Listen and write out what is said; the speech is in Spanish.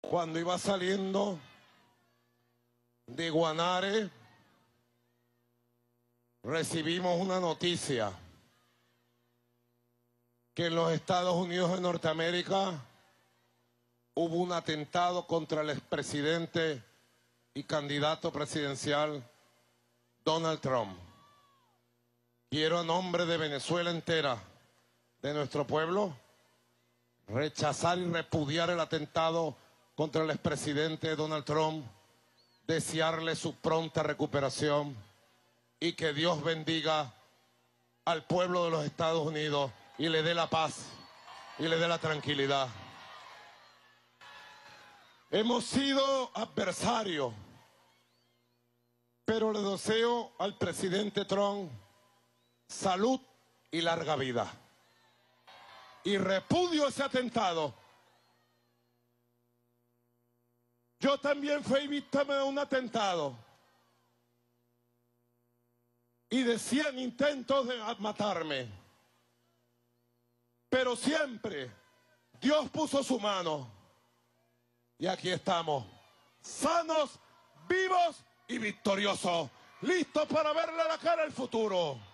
Cuando iba saliendo de Guanare, recibimos una noticia que en los Estados Unidos de Norteamérica hubo un atentado contra el expresidente y candidato presidencial Donald Trump. Quiero a nombre de Venezuela entera, de nuestro pueblo, rechazar y repudiar el atentado contra el expresidente Donald Trump, desearle su pronta recuperación y que Dios bendiga al pueblo de los Estados Unidos y le dé la paz y le dé la tranquilidad. Hemos sido adversarios, pero le deseo al presidente Trump salud y larga vida. Y repudio ese atentado Yo también fui víctima de un atentado. Y decían intentos de matarme. Pero siempre Dios puso su mano. Y aquí estamos, sanos, vivos y victoriosos, listos para verle la cara al futuro.